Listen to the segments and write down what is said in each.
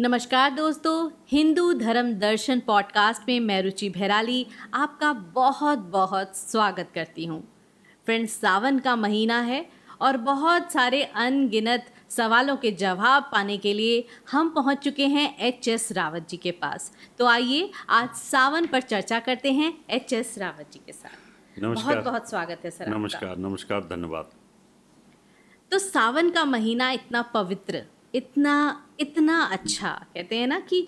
नमस्कार दोस्तों हिंदू धर्म दर्शन पॉडकास्ट में मैं रुचि भैराली आपका बहुत बहुत स्वागत करती हूँ फ्रेंड्स सावन का महीना है और बहुत सारे अनगिनत सवालों के जवाब पाने के लिए हम पहुँच चुके हैं एच एस रावत जी के पास तो आइए आज सावन पर चर्चा करते हैं एच एस रावत जी के साथ बहुत बहुत स्वागत है सर नमस्कार नमस्कार धन्यवाद तो सावन का महीना इतना पवित्र इतना इतना अच्छा कहते हैं ना कि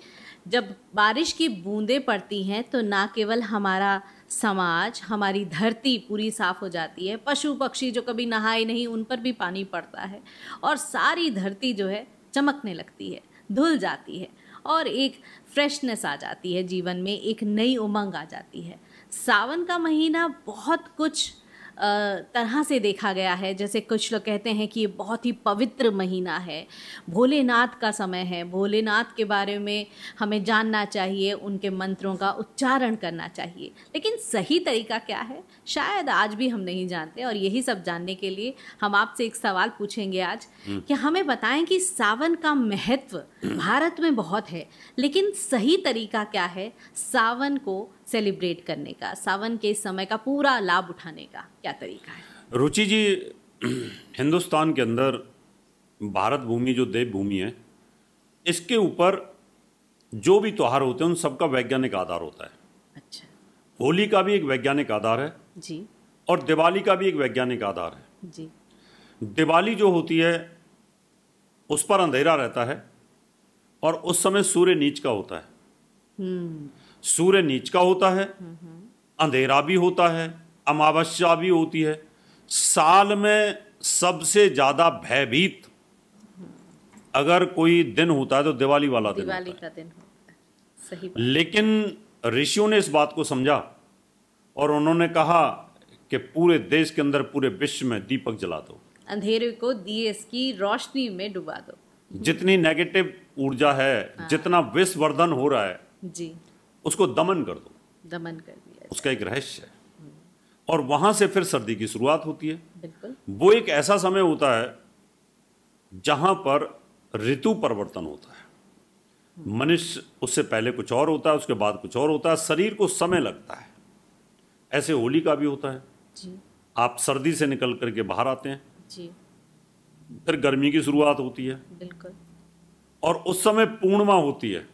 जब बारिश की बूंदें पड़ती हैं तो ना केवल हमारा समाज हमारी धरती पूरी साफ़ हो जाती है पशु पक्षी जो कभी नहाए नहीं उन पर भी पानी पड़ता है और सारी धरती जो है चमकने लगती है धुल जाती है और एक फ्रेशनेस आ जाती है जीवन में एक नई उमंग आ जाती है सावन का महीना बहुत कुछ तरह से देखा गया है जैसे कुछ लोग कहते हैं कि ये बहुत ही पवित्र महीना है भोलेनाथ का समय है भोलेनाथ के बारे में हमें जानना चाहिए उनके मंत्रों का उच्चारण करना चाहिए लेकिन सही तरीका क्या है शायद आज भी हम नहीं जानते और यही सब जानने के लिए हम आपसे एक सवाल पूछेंगे आज हम्म। कि हमें बताएं कि सावन का महत्व भारत में बहुत है लेकिन सही तरीका क्या है सावन को सेलिब्रेट करने का सावन के समय का पूरा लाभ उठाने का क्या तरीका है रुचि जी हिंदुस्तान के अंदर भारत भूमि जो देव भूमि है इसके ऊपर जो भी त्यौहार होते हैं उन सबका वैज्ञानिक आधार होता है अच्छा होली का भी एक वैज्ञानिक आधार है जी और दिवाली का भी एक वैज्ञानिक आधार है जी दिवाली जो होती है उस पर अंधेरा रहता है और उस समय सूर्य नीच का होता है हम्म। सूर्य नीच का होता है अंधेरा भी होता है अमावस्या भी होती है साल में सबसे ज्यादा भयभीत अगर कोई दिन होता है तो दिवाली वाला दिन दिवाली होता का दिन होता है सही बात। लेकिन ऋषियों ने इस बात को समझा और उन्होंने कहा कि पूरे देश के अंदर पूरे विश्व में दीपक जला दो अंधेरे को दिए इसकी रोशनी में डुबा दो जितनी नेगेटिव ऊर्जा है हाँ। जितना विश्ववर्धन हो रहा है जी उसको दमन कर दो दमन कर दिया उसका एक रहस्य है और वहां से फिर सर्दी की शुरुआत होती है बिल्कुल वो एक ऐसा समय होता है जहां पर ऋतु परिवर्तन होता है मनुष्य उससे पहले कुछ और होता है उसके बाद कुछ और होता है शरीर को समय लगता है ऐसे होली का भी होता है जी। आप सर्दी से निकल करके बाहर आते हैं जी। फिर गर्मी की शुरुआत होती है बिल्कुल और उस समय पूर्णिमा होती है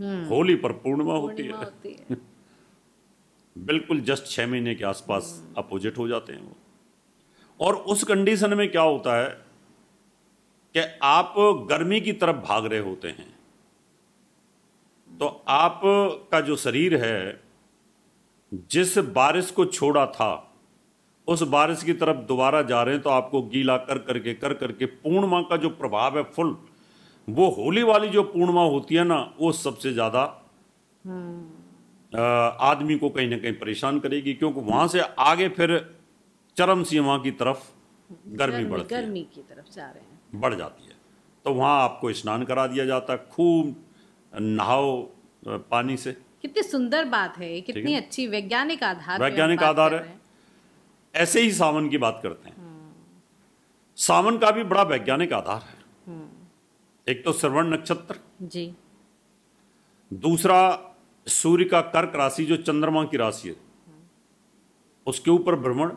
हम्म। होली पर पूर्णिमा होती है, होती है। बिल्कुल जस्ट छह महीने के आसपास अपोजिट हो जाते हैं वो और उस कंडीशन में क्या होता है कि आप गर्मी की तरफ भाग रहे होते हैं तो आप का जो शरीर है जिस बारिश को छोड़ा था उस बारिश की तरफ दोबारा जा रहे हैं तो आपको गीला कर करके कर करके पूर्णिमा का जो प्रभाव है फुल वो होली वाली जो पूर्णिमा होती है ना वो सबसे ज़्यादा हम्म। आदमी को कहीं ना कहीं परेशान करेगी क्योंकि वहां से आगे फिर चरम सीमा की तरफ गर्मी बढ़ती गर्मी की तरफ जा रहे हैं बढ़ जाती है तो वहां आपको स्नान करा दिया जाता है खूब नहाओ पानी से कितनी सुंदर बात है कितनी अच्छी वैज्ञानिक आधार वैज्ञानिक आधार है ऐसे ही सावन की बात करते हैं हम्म। सावन का भी बड़ा वैज्ञानिक आधार है एक तो श्रवण नक्षत्र जी दूसरा सूर्य का कर्क राशि जो चंद्रमा की राशि है उसके ऊपर भ्रमण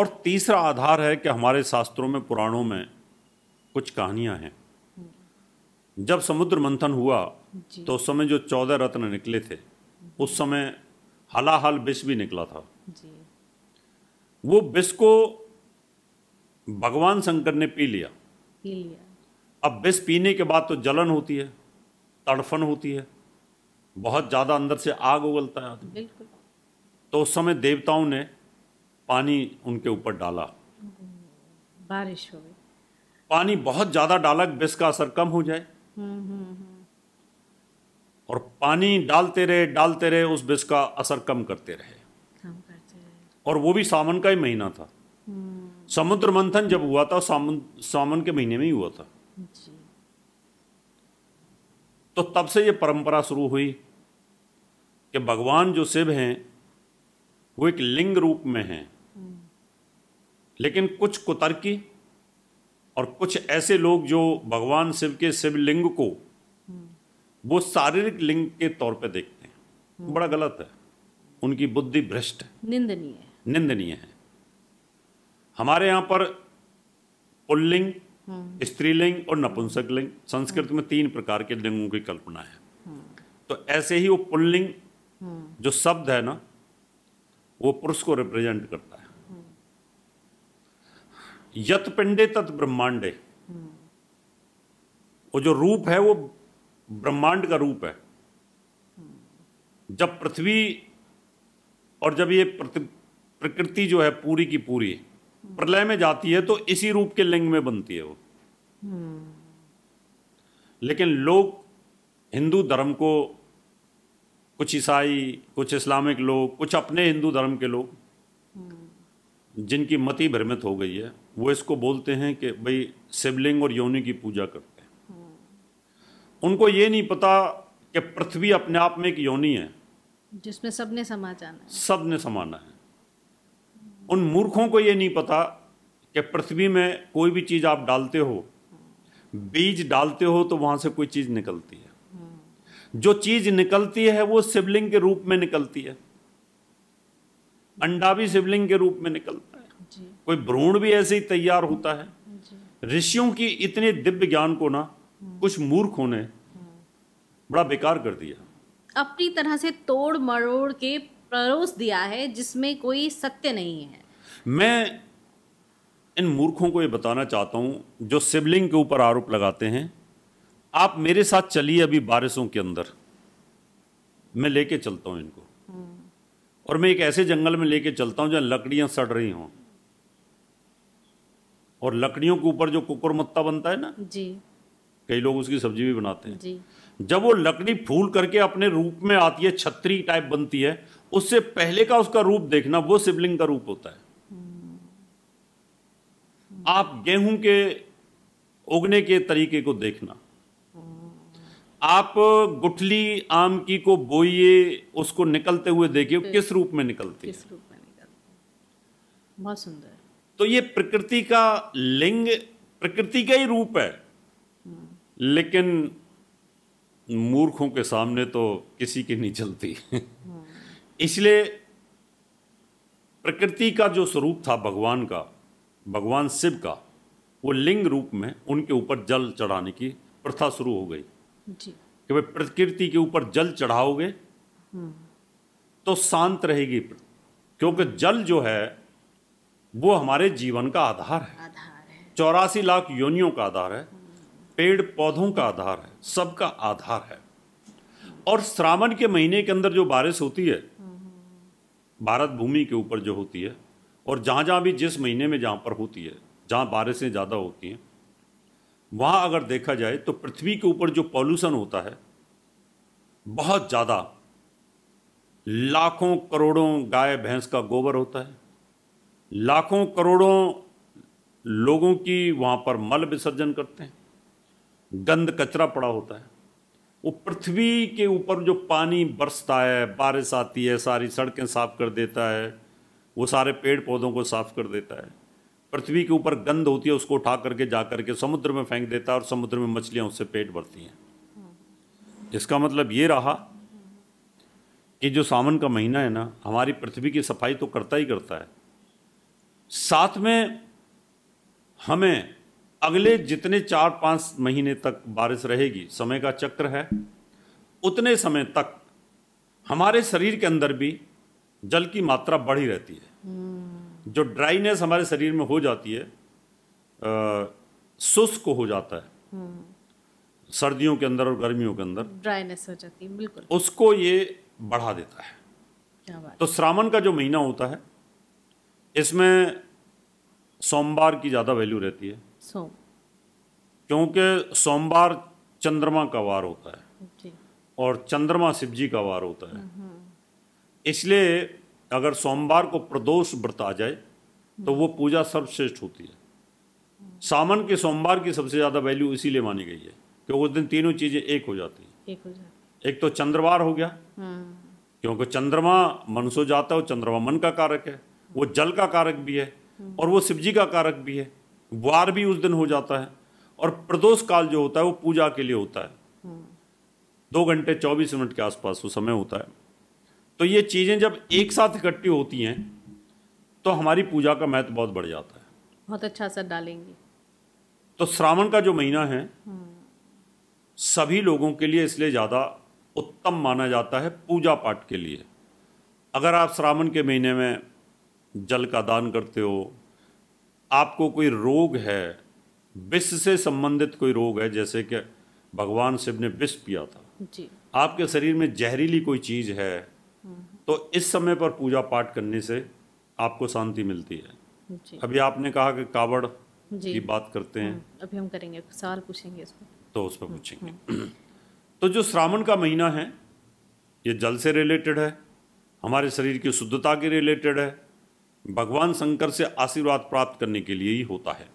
और तीसरा आधार है कि हमारे शास्त्रों में पुराणों में कुछ कहानियां हैं जब समुद्र मंथन हुआ तो उस समय जो चौदह रत्न निकले थे उस समय हलाहल विष भी निकला था वो विष को भगवान शंकर ने पी लिया पी लिया अब विष पीने के बाद तो जलन होती है तड़फन होती है बहुत ज़्यादा अंदर से आग उगलता है आदमी तो उस समय देवताओं ने पानी उनके ऊपर डाला बारिश हो गई पानी बहुत ज़्यादा डाला विष का असर कम हो जाए हम्म, हम्म, हम्म। और पानी डालते रहे डालते रहे उस विष का असर कम करते रहे और वो भी सावन का ही महीना था समुद्र मंथन जब हुआ था सावन सावन के महीने में ही हुआ था तो तब से ये परंपरा शुरू हुई कि भगवान जो शिव हैं वो एक लिंग रूप में हैं लेकिन कुछ कुतर्की और कुछ ऐसे लोग जो भगवान शिव के शिवलिंग को वो शारीरिक लिंग के तौर पे देखते हैं बड़ा गलत है उनकी बुद्धि भ्रष्ट निंदनीय निंदनीय है हमारे यहाँ पर पुल्लिंग हम्म। स्त्रीलिंग और नपुंसक लिंग संस्कृत में तीन प्रकार के लिंगों की कल्पना है हम्म। तो ऐसे ही वो पुल्लिंग हम्म। जो शब्द है ना वो पुरुष को रिप्रेजेंट करता है यत पिंडे तत् ब्रह्मांडे वो जो रूप है वो ब्रह्मांड का रूप है जब पृथ्वी और जब ये प्रकृति जो है पूरी की पूरी है, प्रलय में जाती है तो इसी रूप के लिंग में बनती है वो हम्म। लेकिन लोग हिंदू धर्म को कुछ ईसाई कुछ इस्लामिक लोग कुछ अपने हिंदू धर्म के लोग हम्म। जिनकी मति भ्रमित हो गई है वो इसको बोलते हैं कि भाई शिवलिंग और योनि की पूजा करते हैं हम्म। उनको ये नहीं पता कि पृथ्वी अपने आप में एक योनि है जिसमें सबने समा जाना है सबने समाना है उन मूर्खों को ये नहीं पता कि पृथ्वी में कोई भी चीज़ आप डालते हो बीज डालते हो तो वहाँ से कोई चीज़ निकलती है जो चीज़ निकलती है वो शिवलिंग के रूप में निकलती है अंडा भी शिवलिंग के रूप में निकलता है कोई भ्रूण भी ऐसे ही तैयार होता है ऋषियों की इतने दिव्य ज्ञान को ना हम्म। कुछ मूर्खों ने हम्म। बड़ा बेकार कर दिया अपनी तरह से तोड़ मरोड़ के परोस दिया है जिसमें कोई सत्य नहीं है मैं इन मूर्खों को ये बताना चाहता हूँ जो सिबलिंग के ऊपर आरोप लगाते हैं आप मेरे साथ चलिए अभी बारिशों के अंदर मैं लेके चलता हूँ इनको हम्म। और मैं एक ऐसे जंगल में लेके चलता हूँ जहाँ लकड़ियाँ सड़ रही हों और लकड़ियों के ऊपर जो कुकुर मत्ता बनता है ना जी कई लोग उसकी सब्जी भी बनाते हैं जी जब वो लकड़ी फूल करके अपने रूप में आती है छतरी टाइप बनती है उससे पहले का उसका रूप देखना वो सिबलिंग का रूप होता है आप गेहूं के उगने के तरीके को देखना आप गुठली आम की को बोइए उसको निकलते हुए देखिए किस रूप में निकलती किस रूप में बहुत सुंदर तो ये प्रकृति का लिंग प्रकृति का ही रूप है लेकिन मूर्खों के सामने तो किसी की नहीं चलती हम्म। इसलिए प्रकृति का जो स्वरूप था भगवान का भगवान शिव का वो लिंग रूप में उनके ऊपर जल चढ़ाने की प्रथा शुरू हो गई जी कि भाई प्रकृति के ऊपर जल चढ़ाओगे हम्म। तो शांत रहेगी क्योंकि जल जो है वो हमारे जीवन का आधार है, है। चौरासी लाख योनियों का आधार है पेड़ पौधों का आधार है सबका आधार है और श्रावण के महीने के अंदर जो बारिश होती है भारत भूमि के ऊपर जो होती है और जहाँ जहाँ भी जिस महीने में जहाँ पर होती है जहाँ बारिशें ज़्यादा होती हैं वहाँ अगर देखा जाए तो पृथ्वी के ऊपर जो पॉल्यूशन होता है बहुत ज़्यादा लाखों करोड़ों गाय भैंस का गोबर होता है लाखों करोड़ों लोगों की वहाँ पर मल विसर्जन करते हैं गंद कचरा पड़ा होता है वो पृथ्वी के ऊपर जो पानी बरसता है बारिश आती है सारी सड़कें साफ कर देता है वो सारे पेड़ पौधों को साफ कर देता है पृथ्वी के ऊपर गंद होती है उसको उठा करके जा करके समुद्र में फेंक देता है और समुद्र में मछलियाँ उससे पेट भरती हैं इसका मतलब ये रहा कि जो सावन का महीना है ना हमारी पृथ्वी की सफाई तो करता ही करता है साथ में हमें अगले जितने चार पाँच महीने तक बारिश रहेगी समय का चक्र है उतने समय तक हमारे शरीर के अंदर भी जल की मात्रा बढ़ी रहती है जो ड्राइनेस हमारे शरीर में हो जाती है शुष्क हो जाता है सर्दियों के अंदर और गर्मियों के अंदर ड्राइनेस हो जाती है बिल्कुल उसको ये बढ़ा देता है क्या बात तो श्रावण का जो महीना होता है इसमें सोमवार की ज़्यादा वैल्यू रहती है सोम क्योंकि सोमवार चंद्रमा का वार होता है जी। और चंद्रमा शिव जी का वार होता है इसलिए अगर सोमवार को प्रदोष व्रत आ जाए तो वो पूजा सर्वश्रेष्ठ होती है सावन के सोमवार की सबसे ज़्यादा वैल्यू इसीलिए मानी गई है क्योंकि उस दिन तीनों चीज़ें एक हो जाती हैं एक एक तो चंद्रवार हो गया हम्म। क्योंकि चंद्रमा मन सो जाता है और चंद्रमा मन का कारक है वो जल का कारक भी है और वो शिव जी का कारक भी है वार भी उस दिन हो जाता है और प्रदोष काल जो होता है वो पूजा के लिए होता है दो घंटे चौबीस मिनट के आसपास वो समय होता है तो ये चीज़ें जब एक साथ इकट्ठी होती हैं तो हमारी पूजा का महत्व बहुत बढ़ जाता है बहुत अच्छा असर डालेंगे तो श्रावण का जो महीना है सभी लोगों के लिए इसलिए ज़्यादा उत्तम माना जाता है पूजा पाठ के लिए अगर आप श्रावण के महीने में जल का दान करते हो आपको कोई रोग है विष से संबंधित कोई रोग है जैसे कि भगवान शिव ने विष पिया था जी। आपके शरीर में जहरीली कोई चीज़ है तो इस समय पर पूजा पाठ करने से आपको शांति मिलती है जी। अभी आपने कहा कि कावड़ की बात करते हैं हम्म, अभी हम करेंगे साल पूछेंगे तो उस पर पूछेंगे हम्म, हम्म। तो जो श्रावण का महीना है ये जल से रिलेटेड है हमारे शरीर की शुद्धता के रिलेटेड है भगवान शंकर से आशीर्वाद प्राप्त करने के लिए ही होता है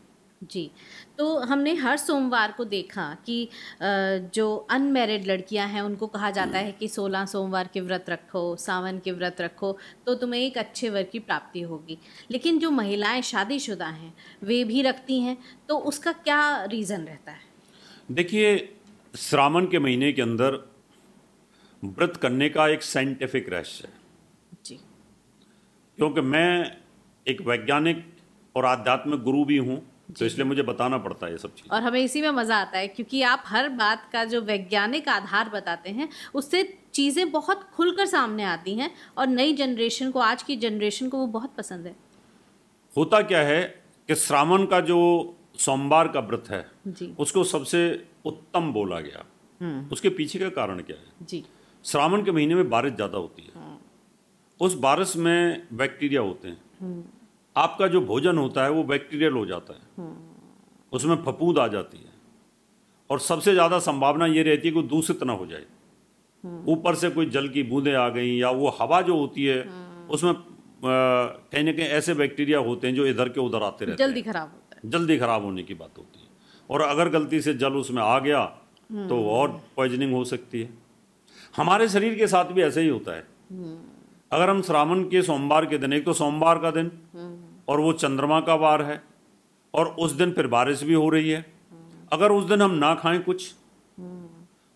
जी तो हमने हर सोमवार को देखा कि जो अनमेरिड लड़कियां हैं उनको कहा जाता है कि सोलह सोमवार के व्रत रखो सावन के व्रत रखो तो तुम्हें एक अच्छे वर की प्राप्ति होगी लेकिन जो महिलाएं शादीशुदा हैं वे भी रखती हैं तो उसका क्या रीज़न रहता है देखिए श्रावण के महीने के अंदर व्रत करने का एक साइंटिफिक रहस्य है जी क्योंकि मैं एक वैज्ञानिक और आध्यात्मिक गुरु भी हूँ तो इसलिए मुझे बताना पड़ता है ये सब चीज़ और हमें इसी में मज़ा आता है क्योंकि आप हर बात का जो वैज्ञानिक आधार बताते हैं उससे चीज़ें बहुत खुलकर सामने आती हैं और नई जनरेशन को आज की जनरेशन को वो बहुत पसंद है होता क्या है कि श्रावण का जो सोमवार का व्रत है जी। उसको सबसे उत्तम बोला गया हम्म। उसके पीछे का कारण क्या है श्रावण के महीने में बारिश ज़्यादा होती है हम्म। उस बारिश में बैक्टीरिया होते हैं हम्म। आपका जो भोजन होता है वो बैक्टीरियल हो जाता है हम्म। उसमें फपूंद आ जाती है और सबसे ज़्यादा संभावना ये रहती है कि दूषित ना हो जाए हम्म। ऊपर से कोई जल की बूंदें आ गई या वो हवा जो होती है हम्म। उसमें कहीं ना कहीं ऐसे बैक्टीरिया होते हैं जो इधर के उधर आते रहते जल्दी खराब होता है जल्दी खराब होने की बात होती है और अगर गलती से जल उसमें आ गया तो और पॉइजनिंग हो सकती है हमारे शरीर के साथ भी ऐसा ही होता है अगर हम श्रावण के सोमवार के दिन एक तो सोमवार का दिन और वो चंद्रमा का वार है और उस दिन फिर बारिश भी हो रही है अगर उस दिन हम ना खाएं कुछ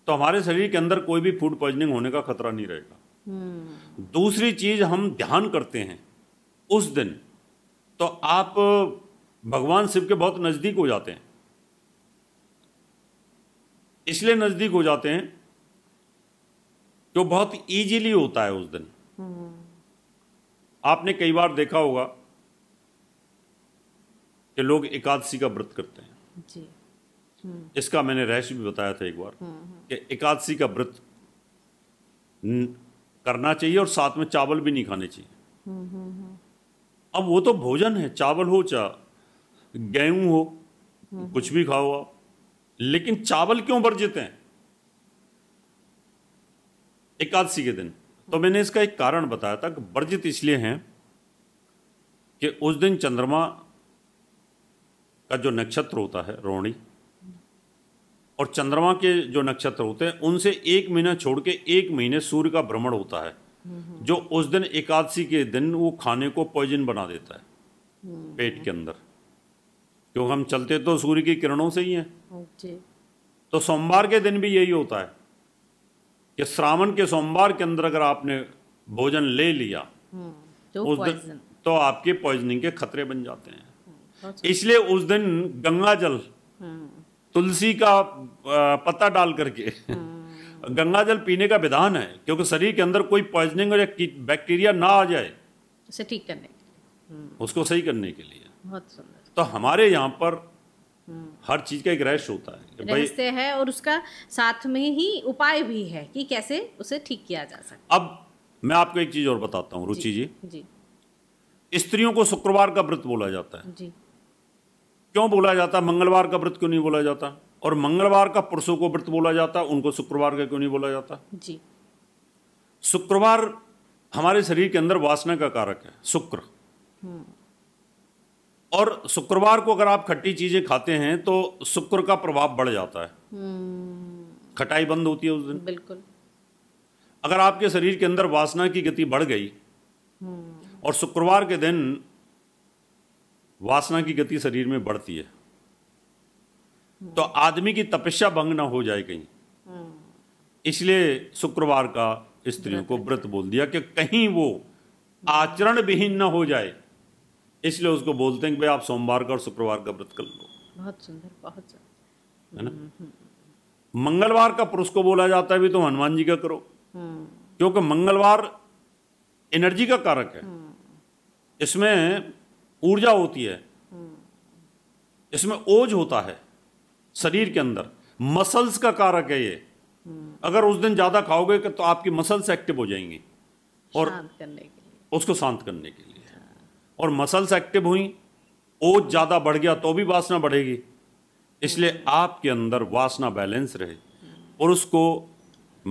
तो हमारे शरीर के अंदर कोई भी फूड पॉइजनिंग होने का खतरा नहीं रहेगा दूसरी चीज हम ध्यान करते हैं उस दिन तो आप भगवान शिव के बहुत नज़दीक हो जाते हैं इसलिए नज़दीक हो जाते हैं जो बहुत इजीली होता है उस दिन आपने कई बार देखा होगा कि लोग एकादशी का व्रत करते हैं जी हम्म। इसका मैंने रहस्य भी बताया था एक बार हम्म, हम्म। कि एकादशी का व्रत करना चाहिए और साथ में चावल भी नहीं खाने चाहिए अब वो तो भोजन है चावल हो चाहे गेहूं हो कुछ भी खाओ आप लेकिन चावल क्यों वर्जित हैं एकादशी के दिन तो मैंने इसका एक कारण बताया था कि वर्जित इसलिए हैं कि उस दिन चंद्रमा का जो नक्षत्र होता है रोहिणी और चंद्रमा के जो नक्षत्र होते हैं उनसे एक महीना छोड़ के एक महीने सूर्य का भ्रमण होता है जो उस दिन एकादशी के दिन वो खाने को पॉइजन बना देता है पेट के अंदर क्योंकि हम चलते तो सूर्य की किरणों से ही हैं तो सोमवार के दिन भी यही होता है कि श्रावण के सोमवार के अंदर अगर आपने भोजन ले लिया हम्म, तो उस दिन तो आपके पॉइजनिंग के खतरे बन जाते हैं अच्छा। इसलिए उस दिन गंगा जल हाँ। तुलसी का पत्ता डाल करके हाँ। गंगा जल पीने का विधान है क्योंकि शरीर के अंदर कोई पॉइजनिंग या बैक्टीरिया ना आ जाए उसे ठीक करने के लिए हाँ। उसको सही करने के लिए बहुत सुंदर तो हमारे यहाँ पर हर चीज का एक रहस्य होता है रहस्य है और उसका साथ में ही उपाय भी है कि कैसे उसे ठीक किया जा सकता अब मैं आपको एक चीज और बताता हूँ रुचि जी, जी। स्त्रियों को शुक्रवार का व्रत बोला जाता है जी क्यों बोला जाता मंगलवार का व्रत क्यों नहीं बोला जाता और मंगलवार का पुरुषों को व्रत बोला जाता उनको शुक्रवार का क्यों नहीं बोला जाता जी शुक्रवार हमारे शरीर के अंदर वासना का कारक है शुक्र हम्म। और शुक्रवार को अगर आप खट्टी चीजें खाते हैं तो शुक्र का प्रभाव बढ़ जाता है हम्म। खटाई बंद होती है उस दिन बिल्कुल अगर आपके शरीर के अंदर वासना की गति बढ़ गई हम्म। और शुक्रवार के दिन वासना की गति शरीर में बढ़ती है तो आदमी की तपस्या भंग ना हो जाए कहीं हम्म। इसलिए शुक्रवार का स्त्रियों को व्रत बोल दिया कि कहीं वो आचरण विहीन ना हो जाए इसलिए उसको बोलते हैं कि भाई आप सोमवार का और शुक्रवार का व्रत कर लो बहुत सुंदर बहुत है ना हम्म, हम्म, मंगलवार का पुरुष को बोला जाता है भी तो हनुमान जी का करो क्योंकि मंगलवार एनर्जी का कारक है इसमें ऊर्जा होती है इसमें ओज होता है शरीर के अंदर मसल्स का कारक है ये अगर उस दिन ज़्यादा खाओगे तो आपकी मसल्स एक्टिव हो जाएंगी और उसको शांत करने के लिए और मसल्स एक्टिव हुई ओज ज़्यादा बढ़ गया तो भी वासना बढ़ेगी इसलिए आपके अंदर वासना बैलेंस रहे और उसको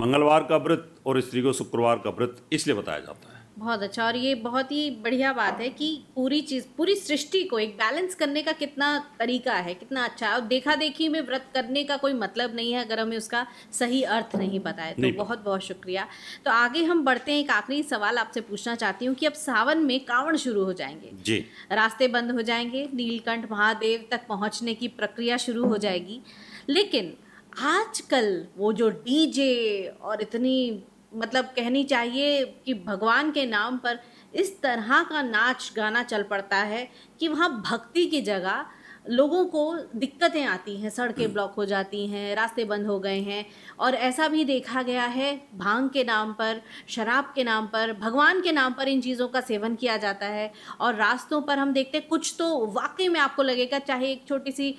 मंगलवार का व्रत और स्त्री को शुक्रवार का व्रत इसलिए बताया जाता है बहुत अच्छा और ये बहुत ही बढ़िया बात है कि पूरी चीज़ पूरी सृष्टि को एक बैलेंस करने का कितना तरीका है कितना अच्छा है और देखा देखी में व्रत करने का कोई मतलब नहीं है अगर हमें उसका सही अर्थ नहीं पता है तो बहुत बहुत शुक्रिया तो आगे हम बढ़ते हैं एक आखिरी सवाल आपसे पूछना चाहती हूँ कि अब सावन में कावड़ शुरू हो जाएंगे जी रास्ते बंद हो जाएंगे नीलकंठ महादेव तक पहुँचने की प्रक्रिया शुरू हो जाएगी लेकिन आजकल वो जो डीजे और इतनी मतलब कहनी चाहिए कि भगवान के नाम पर इस तरह का नाच गाना चल पड़ता है कि वहाँ भक्ति की जगह लोगों को दिक्कतें आती हैं सड़कें हम्म। ब्लॉक हो जाती हैं रास्ते बंद हो गए हैं और ऐसा भी देखा गया है भांग के नाम पर शराब के नाम पर भगवान के नाम पर इन चीज़ों का सेवन किया जाता है और रास्तों पर हम देखते हैं कुछ तो वाकई में आपको लगेगा चाहे एक छोटी सी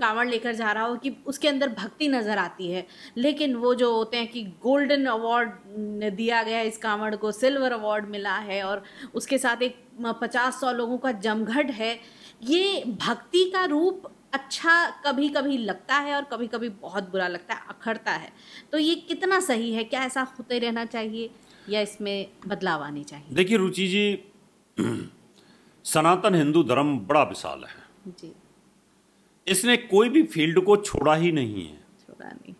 कांवड़ लेकर जा रहा हो कि उसके अंदर भक्ति नज़र आती है लेकिन वो जो होते हैं कि गोल्डन अवार्ड दिया गया है इस कांवड़ को सिल्वर अवार्ड मिला है और उसके साथ एक पचास सौ लोगों का जमघट है ये भक्ति का रूप अच्छा कभी कभी लगता है और कभी कभी बहुत बुरा लगता है अखड़ता है तो ये कितना सही है क्या ऐसा होते रहना चाहिए या इसमें बदलाव आने चाहिए देखिए रुचि जी सनातन हिंदू धर्म बड़ा विशाल है जी इसने कोई भी फील्ड को छोड़ा ही नहीं है छोड़ा नहीं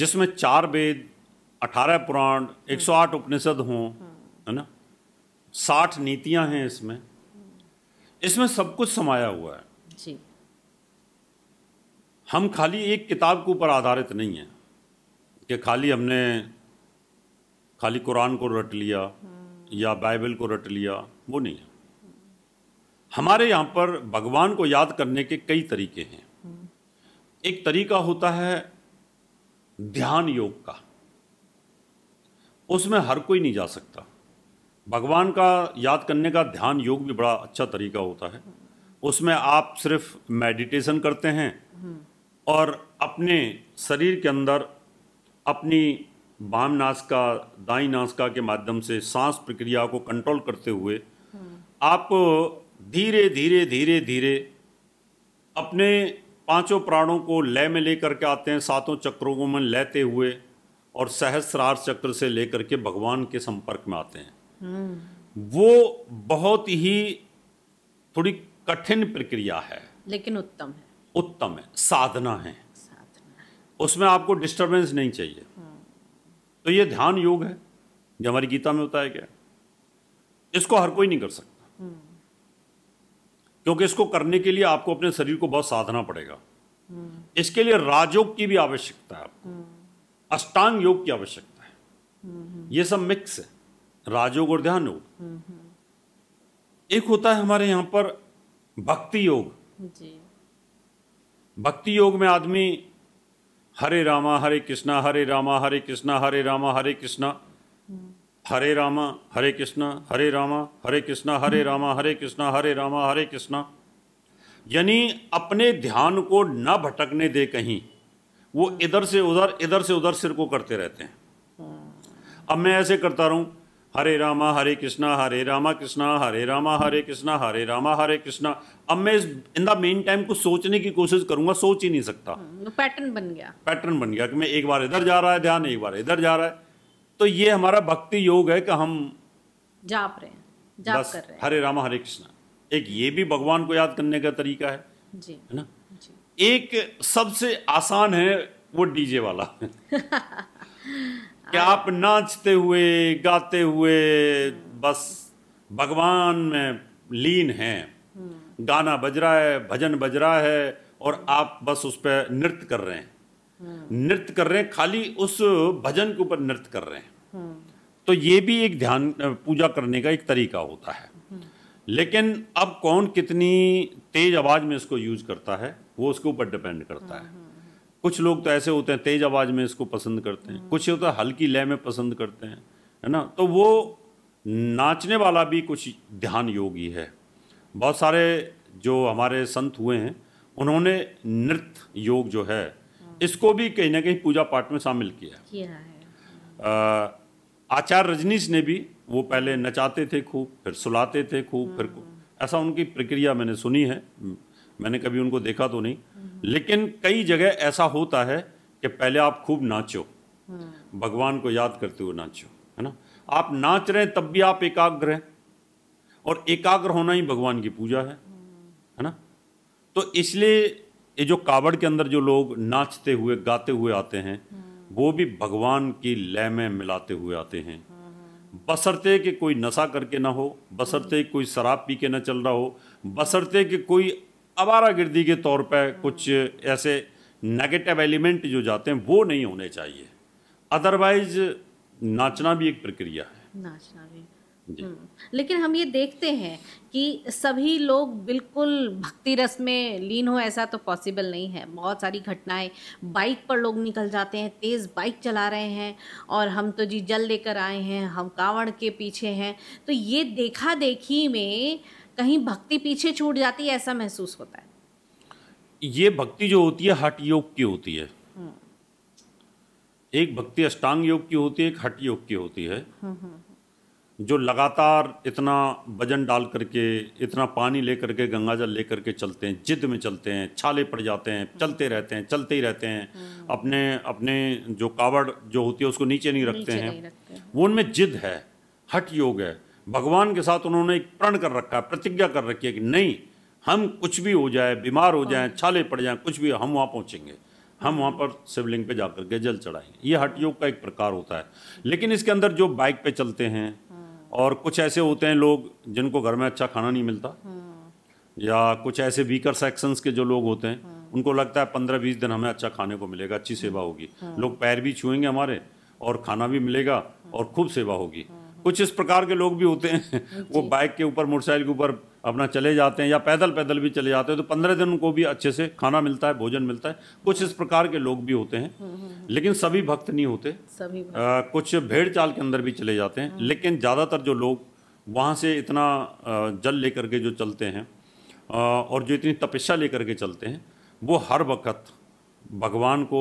जिसमें चार वेद अठारह पुराण एक सौ आठ उपनिषद हों है ना साठ नीतियां हैं इसमें इसमें सब कुछ समाया हुआ है जी हम खाली एक किताब के ऊपर आधारित नहीं है कि खाली हमने खाली कुरान को रट लिया या बाइबल को रट लिया वो नहीं है हमारे यहाँ पर भगवान को याद करने के कई तरीके हैं एक तरीका होता है ध्यान योग का उसमें हर कोई नहीं जा सकता भगवान का याद करने का ध्यान योग भी बड़ा अच्छा तरीका होता है उसमें आप सिर्फ मेडिटेशन करते हैं और अपने शरीर के अंदर अपनी बाम नास्का दाई नास्का के माध्यम से सांस प्रक्रिया को कंट्रोल करते हुए आप धीरे धीरे धीरे धीरे अपने पांचों प्राणों को लय में लेकर के आते हैं सातों चक्रों को मन लेते हुए और सहस्रार चक्र से लेकर के भगवान के संपर्क में आते हैं हम्म। वो बहुत ही थोड़ी कठिन प्रक्रिया है लेकिन उत्तम है उत्तम है साधना है साधना। उसमें आपको डिस्टरबेंस नहीं चाहिए हम्म। तो ये ध्यान योग है जो हमारी गीता में बताया गया इसको हर कोई नहीं कर सकता हम्म। क्योंकि इसको करने के लिए आपको अपने शरीर को बहुत साधना पड़ेगा हम्म। इसके लिए राजयोग की भी आवश्यकता है आपको हम्म। अष्टांग योग की आवश्यकता है हम्म। ये सब मिक्स है राजयोग और ध्यान योग एक होता है हमारे यहां पर भक्ति योग भक्ति योग में आदमी हरे रामा हरे कृष्णा हरे रामा हरे कृष्णा हरे रामा हरे कृष्णा हरे रामा हरे कृष्णा हरे रामा हरे कृष्णा हरे रामा हरे कृष्णा हरे रामा हरे कृष्णा यानी अपने ध्यान को न भटकने दे कहीं वो इधर से उधर इधर से उधर सिर को करते रहते हैं अब मैं ऐसे करता रहूं हरे रामा हरे कृष्णा हरे रामा कृष्णा हरे रामा हरे कृष्णा हरे रामा हरे कृष्णा अब मैं इस इन द मेन टाइम को सोचने की कोशिश करूंगा सोच ही नहीं सकता हम्म, पैटर्न बन गया पैटर्न बन गया कि मैं एक बार इधर जा रहा है ध्यान एक बार इधर जा रहा है तो ये हमारा भक्ति योग है कि हम जाप रहे हैं जाप कर रहे हैं हरे रामा हरे कृष्णा एक ये भी भगवान को याद करने का तरीका है जी है ना जी। एक सबसे आसान है वो डीजे वाला कि आप नाचते हुए गाते हुए बस भगवान में लीन हैं हम्म। गाना बज रहा है भजन बज रहा है और आप बस उस पर नृत्य कर रहे हैं नृत्य कर रहे हैं खाली उस भजन के ऊपर नृत्य कर रहे हैं हम्म। तो ये भी एक ध्यान पूजा करने का एक तरीका होता है हम्म। लेकिन अब कौन कितनी तेज आवाज़ में इसको यूज करता है वो उसके ऊपर डिपेंड करता है हम्म, कुछ लोग तो ऐसे होते हैं तेज आवाज़ में इसको पसंद करते हैं कुछ होता है हल्की लय में पसंद करते हैं है ना तो वो नाचने वाला भी कुछ ध्यान योगी है बहुत सारे जो हमारे संत हुए हैं उन्होंने नृत्य योग जो है इसको भी कहीं ना कहीं पूजा पाठ में शामिल किया है आचार्य रजनीश ने भी वो पहले नचाते थे खूब फिर सुलाते थे खूब फिर हाँ। ऐसा उनकी प्रक्रिया मैंने सुनी है मैंने कभी उनको देखा तो नहीं हाँ। लेकिन कई जगह ऐसा होता है कि पहले आप खूब नाचो हाँ। भगवान को याद करते हुए नाचो है ना आप नाच रहे हैं तब भी आप एकाग्र हैं और एकाग्र होना ही भगवान की पूजा है है ना तो इसलिए ये जो कावड़ के अंदर जो लोग नाचते हुए गाते हुए आते हैं वो भी भगवान की लय में मिलाते हुए आते हैं बसरते कि कोई नशा करके ना हो बसरते कोई शराब पी के ना चल रहा हो बसरते कि कोई आवारा गिर्दी के तौर पर कुछ ऐसे नेगेटिव एलिमेंट जो जाते हैं वो नहीं होने चाहिए अदरवाइज नाचना भी एक प्रक्रिया है नाचना हम्म, लेकिन हम ये देखते हैं कि सभी लोग बिल्कुल भक्ति रस में लीन हो ऐसा तो पॉसिबल नहीं है बहुत सारी घटनाएं बाइक पर लोग निकल जाते हैं तेज़ बाइक चला रहे हैं और हम तो जी जल लेकर आए हैं हम कावड़ के पीछे हैं तो ये देखा देखी में कहीं भक्ति पीछे छूट जाती है ऐसा महसूस होता है ये भक्ति जो होती है हट योग की होती है हम्म। एक भक्ति अष्टांग योग की होती है एक हट योग की होती है हम्म, जो लगातार इतना वजन डाल करके इतना पानी ले करके गंगा जल ले करके चलते हैं जिद में चलते हैं छाले पड़ जाते हैं चलते रहते हैं चलते ही रहते हैं हम्म। अपने अपने जो कावड़ जो होती है उसको नीचे नहीं रखते नीचे हैं नहीं रखते। वो उनमें जिद है हट योग है भगवान के साथ उन्होंने एक प्रण कर रखा है प्रतिज्ञा कर रखी है कि नहीं हम कुछ भी हो जाए बीमार हो जाए हाँ। छाले पड़ जाए कुछ भी हम वहाँ पहुँचेंगे हम वहाँ पर शिवलिंग पे जाकर के जल चढ़ाएंगे ये हट योग का एक प्रकार होता है लेकिन इसके अंदर जो बाइक पे चलते हैं और कुछ ऐसे होते हैं लोग जिनको घर में अच्छा खाना नहीं मिलता या कुछ ऐसे वीकर सेक्शंस के जो लोग होते हैं उनको लगता है पंद्रह बीस दिन हमें अच्छा खाने को मिलेगा अच्छी सेवा होगी लोग पैर भी छुएंगे हमारे और खाना भी मिलेगा और खूब सेवा होगी कुछ इस प्रकार के लोग भी होते हैं वो बाइक के ऊपर मोटरसाइकिल के ऊपर अपना चले जाते हैं या पैदल पैदल भी चले जाते हैं तो पंद्रह दिन उनको भी अच्छे से खाना मिलता है भोजन मिलता है कुछ इस प्रकार के लोग भी होते हैं हम्म, हम्म, हम्म। लेकिन सभी भक्त नहीं होते सभी आ, कुछ भेड़ चाल के अंदर भी चले जाते हैं लेकिन ज़्यादातर जो लोग वहाँ से इतना जल लेकर के जो चलते हैं और जो इतनी तपस्या लेकर के चलते हैं वो हर वक्त भगवान को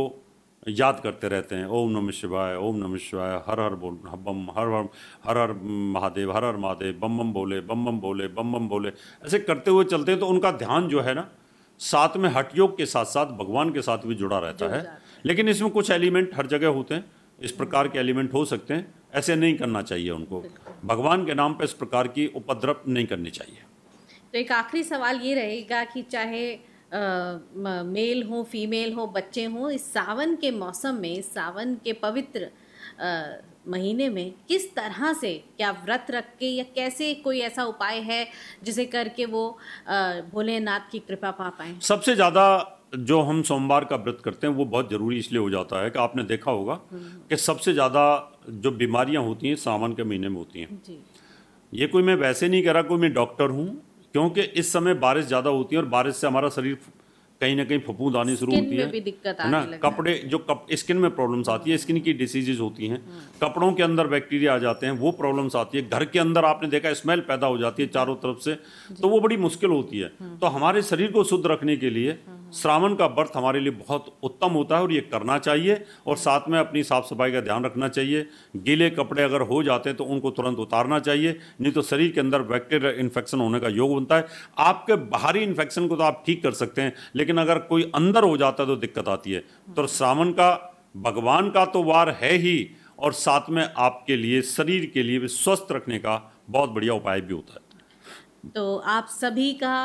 याद करते रहते हैं ओम नमः शिवाय ओम नमः शिवाय हर हर बोल बम हर हर हर हर महादेव हर हर महादेव बम बम बोले बम बम बोले बम बम बोले ऐसे करते हुए चलते हैं तो उनका ध्यान जो है ना साथ में हट योग के साथ साथ भगवान के साथ भी जुड़ा रहता है लेकिन इसमें कुछ एलिमेंट हर जगह होते हैं इस प्रकार के एलिमेंट हो सकते हैं ऐसे नहीं करना चाहिए उनको भगवान के नाम पर इस प्रकार की उपद्रव नहीं करनी चाहिए तो एक आखिरी सवाल ये रहेगा कि चाहे मेल हो फीमेल हो बच्चे हों इस सावन के मौसम में सावन के पवित्र महीने में किस तरह से क्या व्रत रख के या कैसे कोई ऐसा उपाय है जिसे करके वो भोलेनाथ की कृपा पा पाए सबसे ज़्यादा जो हम सोमवार का व्रत करते हैं वो बहुत ज़रूरी इसलिए हो जाता है कि आपने देखा होगा हम्म। कि सबसे ज़्यादा जो बीमारियां होती हैं सावन के महीने में होती हैं ये कोई मैं वैसे नहीं कह रहा कोई मैं डॉक्टर हूँ क्योंकि इस समय बारिश ज़्यादा होती है और बारिश से हमारा शरीर कहीं ना कहीं फपूद आनी शुरू होती है है ना कपड़े जो कप, स्किन में प्रॉब्लम्स आती है स्किन की डिसीजेज होती हैं हम्म। कपड़ों के अंदर बैक्टीरिया आ जाते हैं वो प्रॉब्लम्स आती है घर के अंदर आपने देखा स्मेल पैदा हो जाती है चारों तरफ से तो वो बड़ी मुश्किल होती है हम्म। तो हमारे शरीर को शुद्ध रखने के लिए हम्म। श्रावण का व्रत हमारे लिए बहुत उत्तम होता है और ये करना चाहिए और साथ में अपनी साफ सफाई का ध्यान रखना चाहिए गीले कपड़े अगर हो जाते हैं तो उनको तुरंत उतारना चाहिए नहीं तो शरीर के अंदर बैक्टीरिया इन्फेक्शन होने का योग बनता है आपके बाहरी इन्फेक्शन को तो आप ठीक कर सकते हैं लेकिन अगर कोई अंदर हो जाता है तो दिक्कत आती है तो श्रावण का भगवान का तो वार है ही और साथ में आपके लिए शरीर के लिए भी स्वस्थ रखने का बहुत बढ़िया उपाय भी होता है तो आप सभी का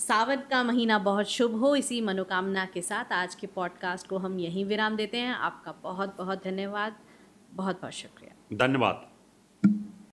सावन का महीना बहुत शुभ हो इसी मनोकामना के साथ आज के पॉडकास्ट को हम यहीं विराम देते हैं आपका बहुत बहुत धन्यवाद बहुत बहुत शुक्रिया धन्यवाद